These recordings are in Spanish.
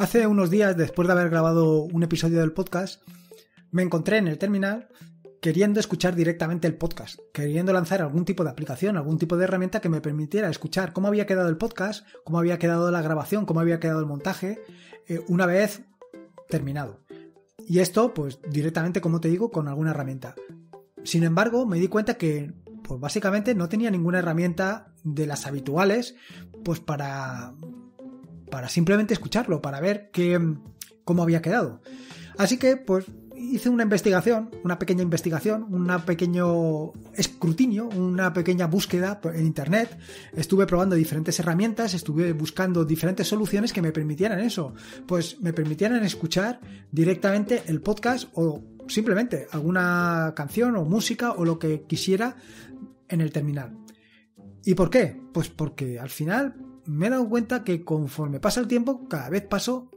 Hace unos días, después de haber grabado un episodio del podcast, me encontré en el terminal queriendo escuchar directamente el podcast, queriendo lanzar algún tipo de aplicación, algún tipo de herramienta que me permitiera escuchar cómo había quedado el podcast, cómo había quedado la grabación, cómo había quedado el montaje, eh, una vez terminado. Y esto, pues directamente, como te digo, con alguna herramienta. Sin embargo, me di cuenta que, pues básicamente, no tenía ninguna herramienta de las habituales, pues para para simplemente escucharlo, para ver cómo había quedado. Así que, pues, hice una investigación, una pequeña investigación, un pequeño escrutinio, una pequeña búsqueda en internet. Estuve probando diferentes herramientas, estuve buscando diferentes soluciones que me permitieran eso. Pues me permitieran escuchar directamente el podcast o simplemente alguna canción o música o lo que quisiera en el terminal. ¿Y por qué? Pues porque al final me he dado cuenta que conforme pasa el tiempo, cada vez paso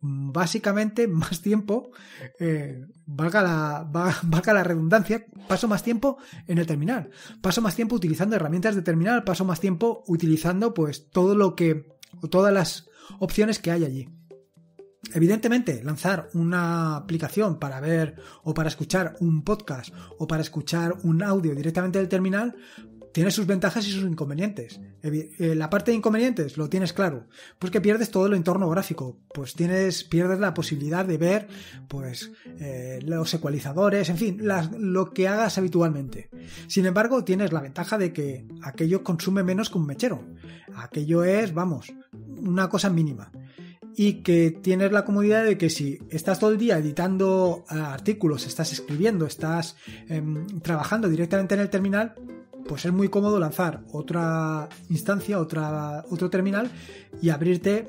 básicamente más tiempo, eh, valga, la, la redundancia, paso más tiempo en el terminal, paso más tiempo utilizando herramientas de terminal, paso más tiempo utilizando pues todo lo que, todas las opciones que hay allí. Evidentemente, lanzar una aplicación para ver o para escuchar un podcast o para escuchar un audio directamente del terminal, tiene sus ventajas y sus inconvenientes. Eh, la parte de inconvenientes lo tienes claro, pues que pierdes todo el entorno gráfico, pues tienes pierdes la posibilidad de ver pues eh, los ecualizadores, en fin, lo que hagas habitualmente. Sin embargo, tienes la ventaja de que aquello consume menos que un mechero. Aquello es, vamos, una cosa mínima y que tienes la comodidad de que si estás todo el día editando eh, artículos, estás escribiendo, estás em, trabajando directamente en el terminal, pues es muy cómodo lanzar otra instancia, otra, otro terminal y abrirte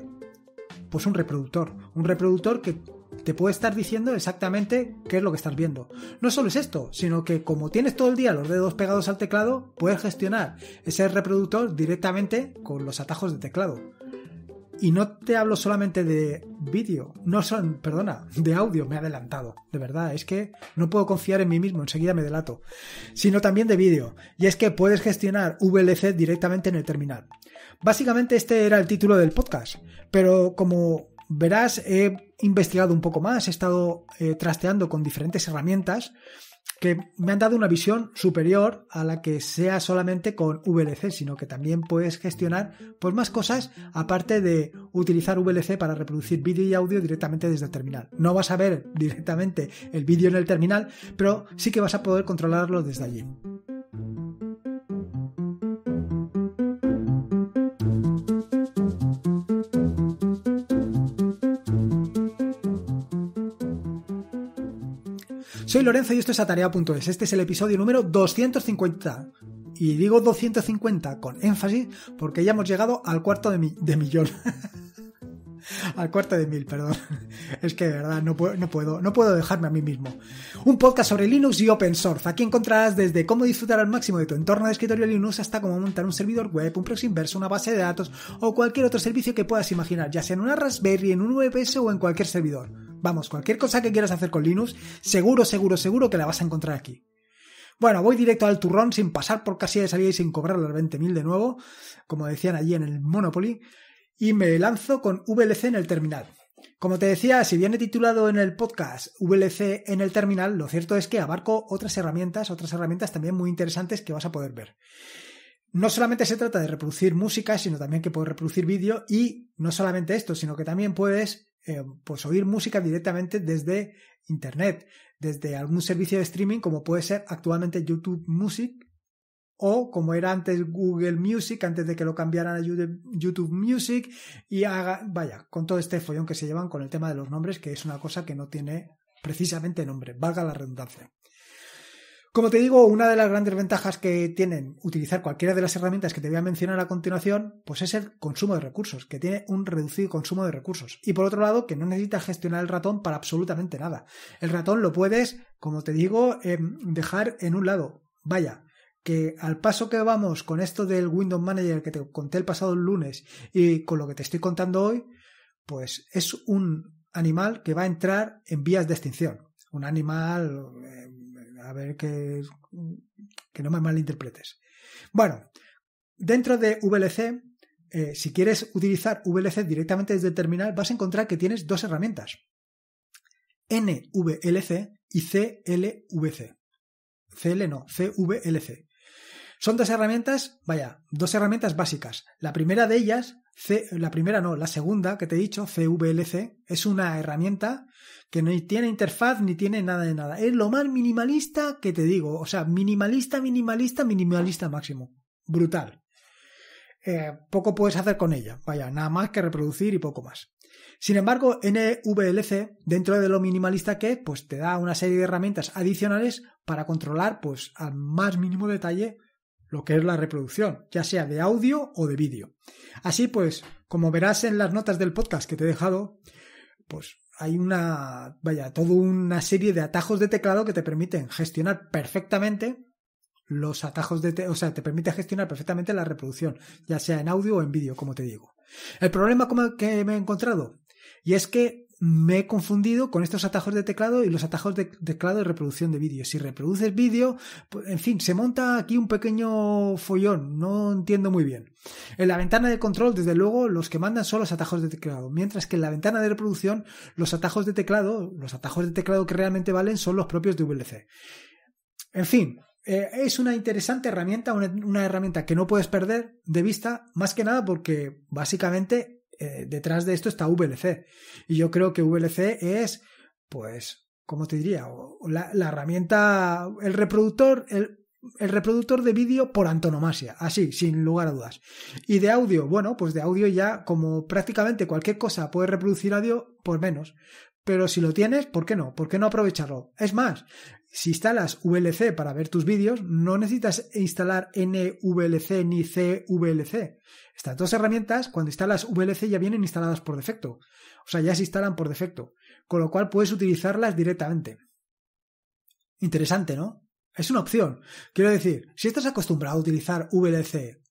pues un reproductor. Un reproductor que te puede estar diciendo exactamente qué es lo que estás viendo. No solo es esto, sino que como tienes todo el día los dedos pegados al teclado, puedes gestionar ese reproductor directamente con los atajos de teclado. Y no te hablo solamente de vídeo, no son, perdona, de audio, me he adelantado, de verdad, es que no puedo confiar en mí mismo, enseguida me delato, sino también de vídeo, y es que puedes gestionar VLC directamente en el terminal. Básicamente este era el título del podcast, pero como verás, he investigado un poco más, he estado eh, trasteando con diferentes herramientas que me han dado una visión superior a la que sea solamente con VLC, sino que también puedes gestionar pues, más cosas aparte de utilizar VLC para reproducir vídeo y audio directamente desde el terminal. No vas a ver directamente el vídeo en el terminal, pero sí que vas a poder controlarlo desde allí. Soy Lorenzo y esto es Atarea.es. Este es el episodio número 250. Y digo 250 con énfasis porque ya hemos llegado al cuarto de, de millón. al cuarto de mil, perdón. Es que de verdad no puedo, no puedo, dejarme a mí mismo. Un podcast sobre Linux y open source. Aquí encontrarás desde cómo disfrutar al máximo de tu entorno de escritorio Linux hasta cómo montar un servidor web, un proxy inverso, una base de datos o cualquier otro servicio que puedas imaginar, ya sea en una Raspberry, en un VPS o en cualquier servidor. Vamos, cualquier cosa que quieras hacer con Linux, seguro, seguro, seguro que la vas a encontrar aquí. Bueno, voy directo al turrón sin pasar por casi de salida y sin cobrar los 20.000 de nuevo, como decían allí en el Monopoly, y me lanzo con VLC en el terminal. Como te decía, si bien he titulado en el podcast VLC en el terminal, lo cierto es que abarco otras herramientas, otras herramientas también muy interesantes que vas a poder ver. No solamente se trata de reproducir música, sino también que puedes reproducir vídeo y no solamente esto, sino que también puedes eh, pues oír música directamente desde Internet, desde algún servicio de streaming como puede ser actualmente YouTube Music o como era antes Google Music, antes de que lo cambiaran a YouTube Music y haga, vaya, con todo este follón que se llevan con el tema de los nombres, que es una cosa que no tiene precisamente nombre, valga la redundancia. Como te digo, una de las grandes ventajas que tienen utilizar cualquiera de las herramientas que te voy a mencionar a continuación, pues es el consumo de recursos, que tiene un reducido consumo de recursos. Y por otro lado, que no necesitas gestionar el ratón para absolutamente nada. El ratón lo puedes, como te digo, em, dejar en un lado. Vaya, que al paso que vamos con esto del Windows Manager que te conté el pasado lunes y con lo que te estoy contando hoy, pues es un animal que va a entrar en vías de extinción. Un animal eh, a ver que, no me malinterpretes. Bueno, dentro de VLC, eh, si quieres utilizar VLC directamente desde el terminal, vas a encontrar que tienes dos herramientas, NVLC y CLVC. CL no, CVLC. Son dos herramientas, vaya, dos herramientas básicas. La primera de ellas, la primera no, la segunda que te he dicho, CVLC, es una herramienta que no tiene interfaz ni tiene nada de nada. Es lo más minimalista que te digo. O sea, minimalista, minimalista, minimalista máximo. Brutal. Eh, poco puedes hacer con ella. Vaya, nada más que reproducir y poco más. Sin embargo, NVLC, dentro de lo minimalista que es, pues te da una serie de herramientas adicionales para controlar, pues al más mínimo detalle, lo que es la reproducción, ya sea de audio o de vídeo. Así pues, como verás en las notas del podcast que te he dejado, pues hay una, vaya, toda una serie de atajos de teclado que te permiten gestionar perfectamente los atajos de, te o sea, te permite gestionar perfectamente la reproducción, ya sea en audio o en vídeo, como te digo. El problema que me he encontrado, y es que me he confundido con estos atajos de teclado y los atajos de teclado de reproducción de vídeo. Si reproduces vídeo, pues, en fin, se monta aquí un pequeño follón, no entiendo muy bien. En la ventana de control, desde luego, los que mandan son los atajos de teclado, mientras que en la ventana de reproducción, los atajos de teclado, los atajos de teclado que realmente valen son los propios de VLC. En fin, eh, es una interesante herramienta, una herramienta que no puedes perder de vista, más que nada porque básicamente eh, detrás de esto está VLC. Y yo creo que VLC es, pues, ¿cómo te diría? la, herramienta, el reproductor, el, el reproductor de vídeo por antonomasia, así, sin lugar a dudas. Y de audio, bueno, pues de audio ya, como prácticamente cualquier cosa puede reproducir audio, por pues menos. Pero si lo tienes, ¿por qué no? ¿Por qué no aprovecharlo? Es más, si instalas VLC para ver tus vídeos, no necesitas instalar NVLC ni CVLC. Estas dos herramientas, cuando instalas VLC, ya vienen instaladas por defecto. O sea, ya se instalan por defecto. Con lo cual puedes utilizarlas directamente. Interesante, ¿no? Es una opción. Quiero decir, si estás acostumbrado a utilizar VLC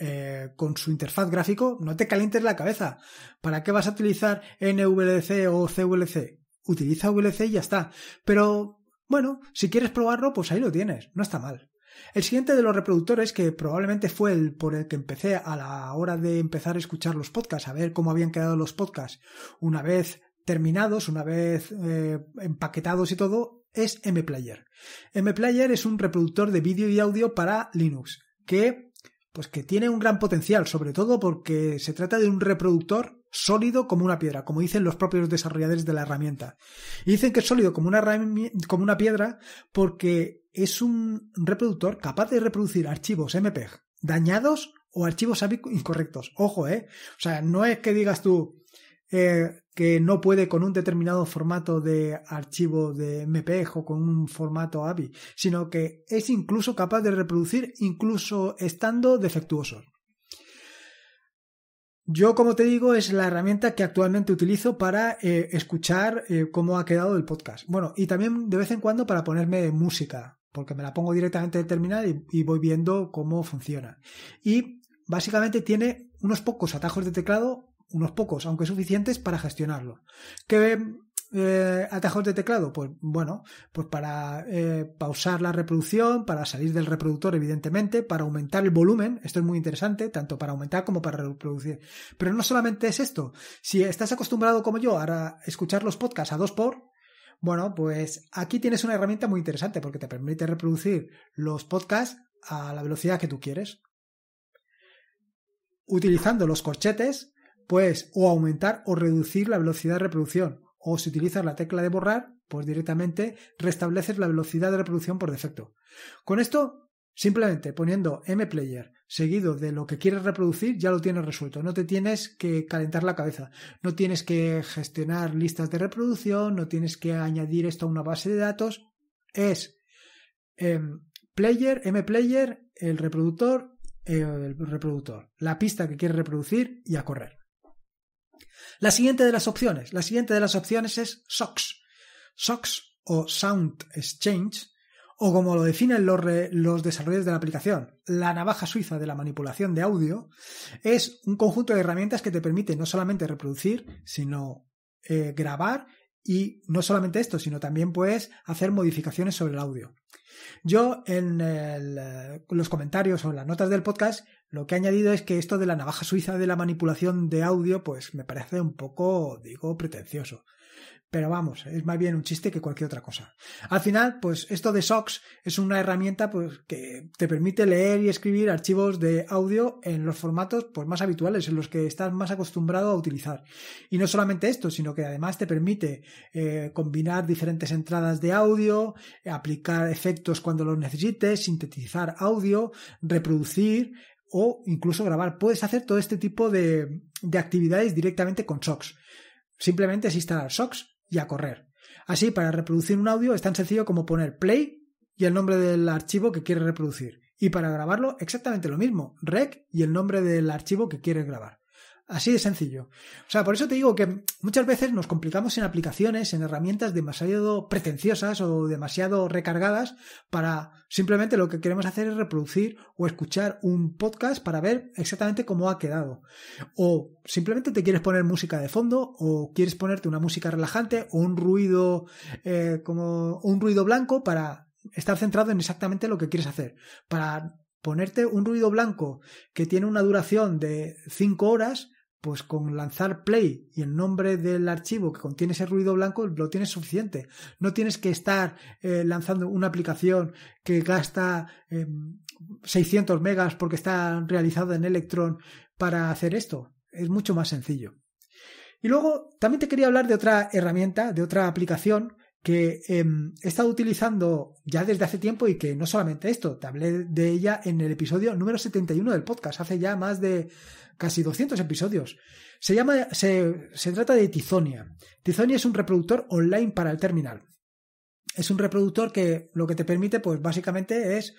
eh, con su interfaz gráfico, no te calientes la cabeza. ¿Para qué vas a utilizar NVLC o CVLC? Utiliza VLC y ya está. Pero, bueno, si quieres probarlo, pues ahí lo tienes. No está mal. El siguiente de los reproductores, que probablemente fue el por el que empecé a la hora de empezar a escuchar los podcasts, a ver cómo habían quedado los podcasts una vez terminados, una vez eh, empaquetados y todo, es MPlayer. MPlayer es un reproductor de vídeo y audio para Linux, que pues que tiene un gran potencial, sobre todo porque se trata de un reproductor sólido como una piedra, como dicen los propios desarrolladores de la herramienta. Y dicen que es sólido como una, como una piedra porque es un reproductor capaz de reproducir archivos MPEG dañados o archivos AVI incorrectos. Ojo, ¿eh? O sea, no es que digas tú eh, que no puede con un determinado formato de archivo de MPEG o con un formato AVI, sino que es incluso capaz de reproducir incluso estando defectuoso. Yo, como te digo, es la herramienta que actualmente utilizo para eh, escuchar eh, cómo ha quedado el podcast. Bueno, y también de vez en cuando para ponerme música porque me la pongo directamente el terminal y, voy viendo cómo funciona. Y básicamente tiene unos pocos atajos de teclado, unos pocos, aunque suficientes, para gestionarlo. ¿Qué eh, atajos de teclado? Pues bueno, pues para eh, pausar la reproducción, para salir del reproductor, evidentemente, para aumentar el volumen, esto es muy interesante, tanto para aumentar como para reproducir. Pero no solamente es esto, si estás acostumbrado como yo a escuchar los podcasts a dos por, bueno, pues aquí tienes una herramienta muy interesante porque te permite reproducir los podcasts a la velocidad que tú quieres. Utilizando los corchetes, pues o aumentar o reducir la velocidad de reproducción. O si utilizas la tecla de borrar, pues directamente restableces la velocidad de reproducción por defecto. Con esto, simplemente poniendo mplayer seguido de lo que quieres reproducir, ya lo tienes resuelto. No te tienes que calentar la cabeza, no tienes que gestionar listas de reproducción, no tienes que añadir esto a una base de datos. Es em, m player, mplayer, el reproductor, el reproductor, la pista que quieres reproducir y a correr. La siguiente de las opciones, la siguiente de las opciones es SOX. SOX o Sound Exchange o como lo definen los, desarrollos desarrolladores de la aplicación, la navaja suiza de la manipulación de audio, es un conjunto de herramientas que te permite no solamente reproducir, sino eh, grabar y no solamente esto, sino también puedes hacer modificaciones sobre el audio. Yo en eh, los comentarios o en las notas del podcast lo que he añadido es que esto de la navaja suiza de la manipulación de audio pues me parece un poco, digo, pretencioso. Pero vamos, es más bien un chiste que cualquier otra cosa. Al final, pues esto de SOX es una herramienta pues, que te permite leer y escribir archivos de audio en los formatos pues, más habituales, en los que estás más acostumbrado a utilizar. Y no solamente esto, sino que además te permite eh, combinar diferentes entradas de audio, aplicar efectos cuando los necesites, sintetizar audio, reproducir, o incluso grabar. Puedes hacer todo este tipo de, actividades directamente con SOX. Simplemente es instalar SOX y a correr. Así, para reproducir un audio es tan sencillo como poner play y el nombre del archivo que quiere reproducir. Y para grabarlo, exactamente lo mismo, rec y el nombre del archivo que quiere grabar. Así de sencillo. O sea, por eso te digo que muchas veces nos complicamos en aplicaciones, en herramientas demasiado pretenciosas o demasiado recargadas para simplemente lo que queremos hacer es reproducir o escuchar un podcast para ver exactamente cómo ha quedado. O simplemente te quieres poner música de fondo o quieres ponerte una música relajante o un ruido eh, como un ruido blanco para estar centrado en exactamente lo que quieres hacer. Para ponerte un ruido blanco que tiene una duración de 5 horas pues con lanzar play y el nombre del archivo que contiene ese ruido blanco lo tienes suficiente. No tienes que estar eh, lanzando una aplicación que gasta 600 em, megas porque está realizada en Electron para hacer esto. Es mucho más sencillo. Y luego también te quería hablar de otra herramienta, de otra aplicación que em, he estado utilizando ya desde hace tiempo y que no solamente esto, te hablé de ella en el episodio número 71 del podcast, hace ya más de casi 200 episodios. Se llama, se, trata de Tizonia. Tizonia es un reproductor online para el terminal. Es un reproductor que lo que te permite, pues básicamente es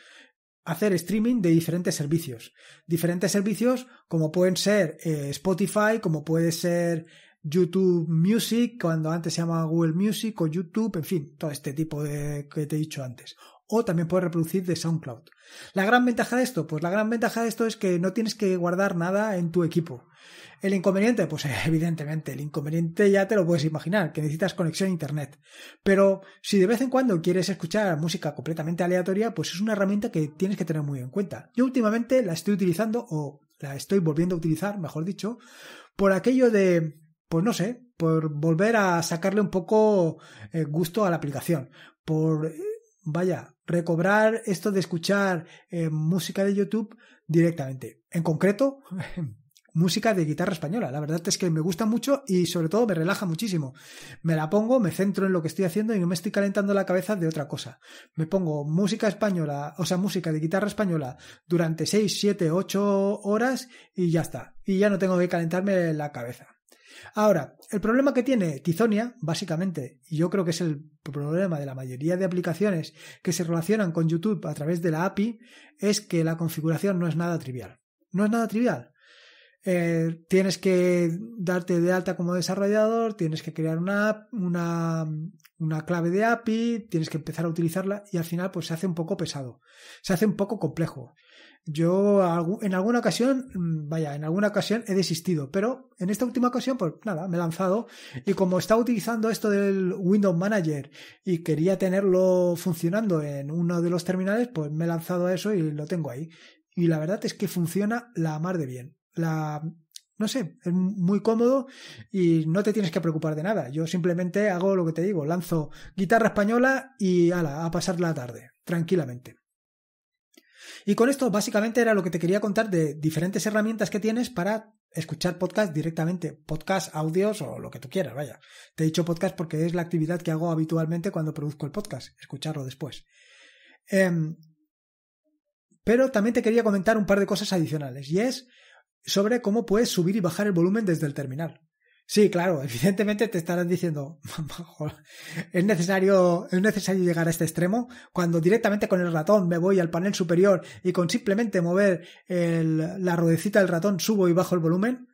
hacer streaming de diferentes servicios. Diferentes servicios como pueden ser eh, Spotify, como puede ser YouTube Music, cuando antes se llamaba Google Music o YouTube, en fin, todo este tipo de que te he dicho antes. O también puedes reproducir de SoundCloud. La gran ventaja de esto, pues la gran ventaja de esto es que no tienes que guardar nada en tu equipo. El inconveniente, pues evidentemente, el inconveniente ya te lo puedes imaginar, que necesitas conexión a internet. Pero si de vez en cuando quieres escuchar música completamente aleatoria, pues es una herramienta que tienes que tener muy en cuenta. Yo últimamente la estoy utilizando, o la estoy volviendo a utilizar, mejor dicho, por aquello de pues no sé, por volver a sacarle un poco eh, gusto a la aplicación, por, eh, vaya, recobrar esto de escuchar eh, música de YouTube directamente. En concreto, música de guitarra española. La verdad es que me gusta mucho y sobre todo me relaja muchísimo. Me la pongo, me centro en lo que estoy haciendo y no me estoy calentando la cabeza de otra cosa. Me pongo música española, o sea, música de guitarra española durante 6, 7, 8 horas y ya está. Y ya no tengo que calentarme la cabeza. Ahora, el problema que tiene Tizonia, básicamente, y yo creo que es el problema de la mayoría de aplicaciones que se relacionan con YouTube a través de la API, es que la configuración no es nada trivial. No es nada trivial. Eh, tienes que darte de alta como desarrollador, tienes que crear una, una, una clave de API, tienes que empezar a utilizarla y al final pues se hace un poco pesado, se hace un poco complejo. Yo en alguna ocasión, mm, vaya, en alguna ocasión he desistido, pero en esta última ocasión, pues nada, me he lanzado y como estaba utilizando esto del Windows Manager y quería tenerlo funcionando en uno de los terminales, pues me he lanzado a eso y lo tengo ahí. Y la verdad es que funciona la mar de bien. La, no sé, es muy cómodo y no te tienes que preocupar de nada. Yo simplemente hago lo que te digo, lanzo guitarra española y ala, a pasar la tarde, tranquilamente. Y con esto básicamente era lo que te quería contar de diferentes herramientas que tienes para escuchar podcast directamente, podcast, audios o lo que tú quieras, vaya. Te he dicho podcast porque es la actividad que hago habitualmente cuando produzco el podcast, escucharlo después. Em, pero también te quería comentar un par de cosas adicionales y es sobre cómo puedes subir y bajar el volumen desde el terminal. Sí, claro, evidentemente te estarán diciendo, es necesario, es necesario llegar a este extremo cuando directamente con el ratón me voy al panel superior y con simplemente mover la ruedecita del ratón subo y bajo el volumen.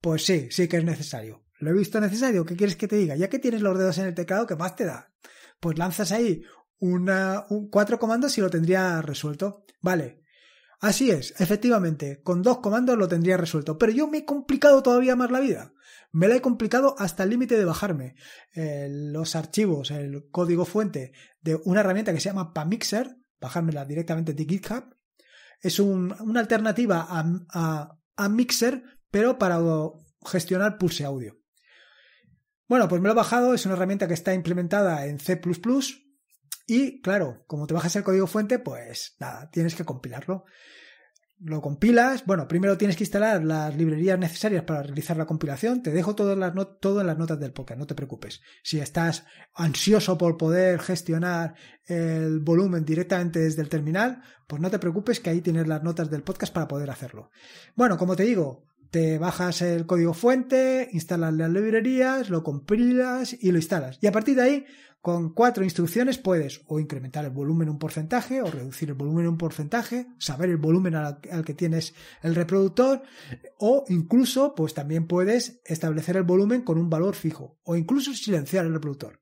Pues sí, sí que es necesario. Lo he visto necesario, ¿qué quieres que te diga? Ya que tienes los dedos en el teclado, ¿qué más te da? Pues lanzas ahí una, cuatro comandos y lo tendría resuelto. Vale, Así es, efectivamente, con dos comandos lo tendría resuelto, pero yo me he complicado todavía más la vida, me la he complicado hasta el límite de bajarme eh, los archivos, el código fuente de una herramienta que se llama Pamixer, bajármela directamente de GitHub. Es una alternativa a, a, a Mixer, pero para gestionar pulse audio. Bueno, pues me lo he bajado, es una herramienta que está implementada en C ⁇ y claro, como te bajas el código fuente, pues nada, tienes que compilarlo lo compilas, bueno, primero tienes que instalar las librerías necesarias para realizar la compilación, te dejo todas las todo en las notas del podcast, no te preocupes. Si estás ansioso por poder gestionar el volumen directamente desde el terminal, pues no te preocupes que ahí tienes las notas del podcast para poder hacerlo. Bueno, como te digo, te bajas el código fuente, instalas las librerías, lo compilas y lo instalas. Y a partir de ahí, con cuatro instrucciones puedes o incrementar el volumen un porcentaje, o reducir el volumen un porcentaje, saber el volumen al, que tienes el reproductor, o incluso, pues también puedes establecer el volumen con un valor fijo, o incluso silenciar el reproductor.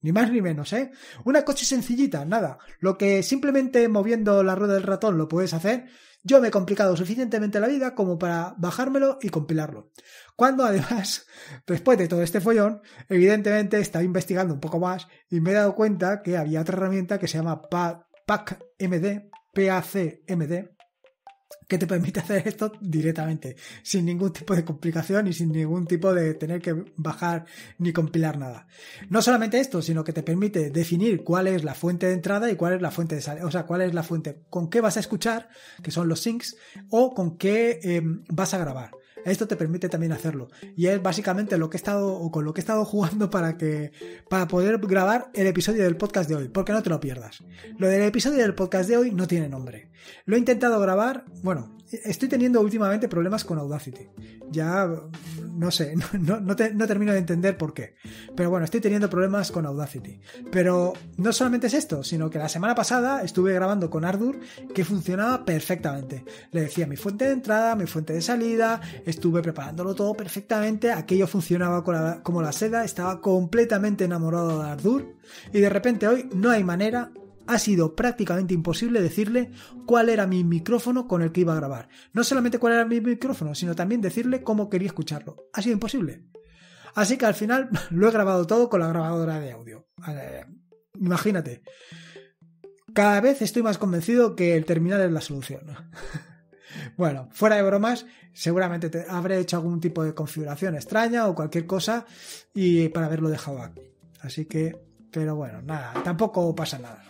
Ni más ni menos, ¿eh? Una coche sencillita, nada. Lo que simplemente moviendo la rueda del ratón lo puedes hacer, yo me he complicado suficientemente la vida como para bajármelo y compilarlo. Cuando además, después de todo este follón, evidentemente estaba investigando un poco más y me he dado cuenta que había otra herramienta que se llama PACMD, PACMD, que te permite hacer esto directamente, sin ningún tipo de complicación y sin ningún tipo de tener que bajar ni compilar nada. No solamente esto, sino que te permite definir cuál es la fuente de entrada y cuál es la fuente de salida, o sea, cuál es la fuente con qué vas a escuchar, que son los syncs, o con qué eh, vas a grabar. Esto te permite también hacerlo. Y es básicamente lo que he estado, o con lo que he estado jugando para que, para poder grabar el episodio del podcast de hoy, porque no te lo pierdas. Lo del episodio del podcast de hoy no tiene nombre. Lo he intentado grabar, bueno, estoy teniendo últimamente problemas con Audacity. Ya no sé, no, termino de entender por qué. Pero bueno, estoy teniendo problemas con Audacity. Pero no solamente es esto, sino que la semana pasada estuve grabando con Ardur que funcionaba perfectamente. Le decía mi fuente de entrada, mi fuente de salida, estuve preparándolo todo perfectamente, aquello funcionaba como la seda, estaba completamente enamorado de Ardur y de repente hoy no hay manera ha sido prácticamente imposible decirle cuál era mi micrófono con el que iba a grabar. No solamente cuál era mi micrófono, sino también decirle cómo quería escucharlo. Ha sido imposible. Así que al final lo he grabado todo con la grabadora de audio. Imagínate. Cada vez estoy más convencido que el terminal es la solución. Bueno, fuera de bromas, seguramente te habré hecho algún tipo de configuración extraña o cualquier cosa y para haberlo dejado aquí. Así que pero bueno, nada, tampoco pasa nada.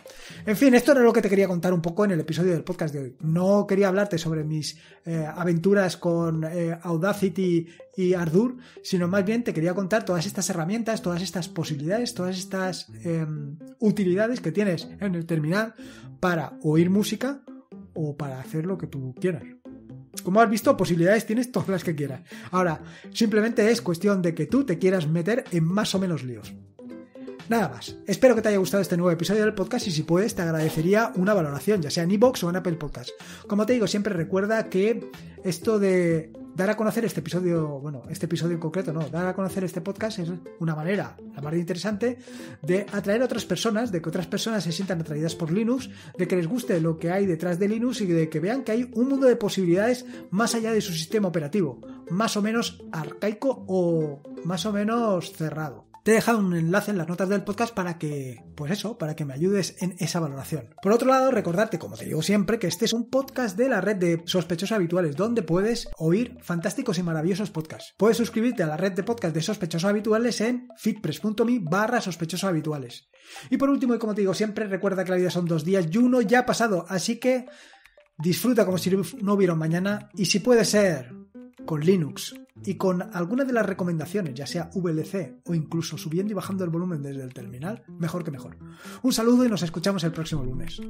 En fin, esto era lo que te quería contar un poco en el episodio del podcast de hoy. No quería hablarte sobre mis eh, aventuras con eh, Audacity y Ardour, sino más bien te quería contar todas estas herramientas, todas estas posibilidades, todas estas em, utilidades que tienes en el terminal para oír música o para hacer lo que tú quieras. Como has visto, posibilidades tienes todas las que quieras. Ahora, simplemente es cuestión de que tú te quieras meter en más o menos líos. Nada más. Espero que te haya gustado este nuevo episodio del podcast y si puedes te agradecería una valoración, ya sea en iBox o en Apple Podcast. Como te digo, siempre recuerda que esto de dar a conocer este episodio, bueno, este episodio en concreto, no, dar a conocer este podcast es una manera, la más interesante, de atraer a otras personas, de que otras personas se sientan atraídas por Linux, de que les guste lo que hay detrás de Linux y de que vean que hay un mundo de posibilidades más allá de su sistema operativo, más o menos arcaico o más o menos cerrado. Te he dejado un enlace en las notas del podcast para que, pues eso, para que me ayudes en esa valoración. Por otro lado, recordarte, como te digo siempre, que este es un podcast de la red de sospechosos habituales, donde puedes oír fantásticos y maravillosos podcasts. Puedes suscribirte a la red de podcast de sospechosos habituales en fitpress.me barra sospechosos habituales. Y por último, y como te digo siempre, recuerda que la vida son dos días y uno ya ha pasado, así que disfruta como si no hubiera mañana y si puede ser con Linux y con alguna de las recomendaciones, ya sea VLC o incluso subiendo y bajando el volumen desde el terminal, mejor que mejor. Un saludo y nos escuchamos el próximo lunes.